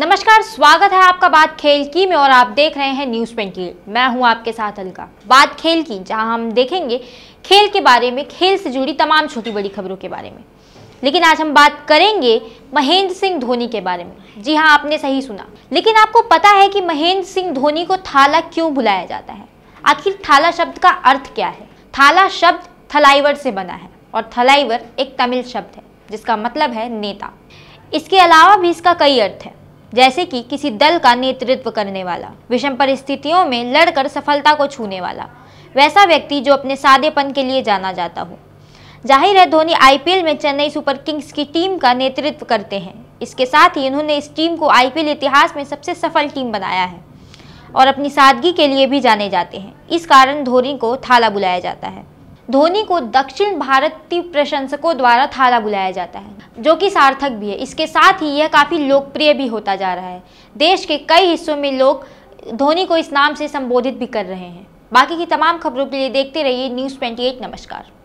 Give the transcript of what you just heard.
नमस्कार स्वागत है आपका बात खेल की में और आप देख रहे हैं न्यूज ट्वेंटी मैं हूं आपके साथ अलका बात खेल की जहां हम देखेंगे खेल के बारे में खेल से जुड़ी तमाम छोटी बड़ी खबरों के बारे में लेकिन आज हम बात करेंगे महेंद्र सिंह धोनी के बारे में जी हाँ आपने सही सुना लेकिन आपको पता है कि महेंद्र सिंह धोनी को थाला क्यों बुलाया जाता है आखिर थाला शब्द का अर्थ क्या है थाला शब्द थलाइवर से बना है और थलाइवर एक तमिल शब्द है जिसका मतलब है नेता इसके अलावा भी इसका कई अर्थ है जैसे कि किसी दल का नेतृत्व करने वाला विषम परिस्थितियों में लड़कर सफलता को छूने वाला वैसा व्यक्ति जो अपने सादेपन के लिए जाना जाता हो जाहिर है धोनी आईपीएल में चेन्नई सुपर किंग्स की टीम का नेतृत्व करते हैं इसके साथ ही उन्होंने इस टीम को आईपीएल इतिहास में सबसे सफल टीम बनाया है और अपनी सादगी के लिए भी जाने जाते हैं इस कारण धोनी को थाला बुलाया जाता है धोनी को दक्षिण भारतीय प्रशंसकों द्वारा थाला बुलाया जाता है जो कि सार्थक भी है इसके साथ ही यह काफ़ी लोकप्रिय भी होता जा रहा है देश के कई हिस्सों में लोग धोनी को इस नाम से संबोधित भी कर रहे हैं बाकी की तमाम खबरों के लिए देखते रहिए न्यूज़ ट्वेंटी नमस्कार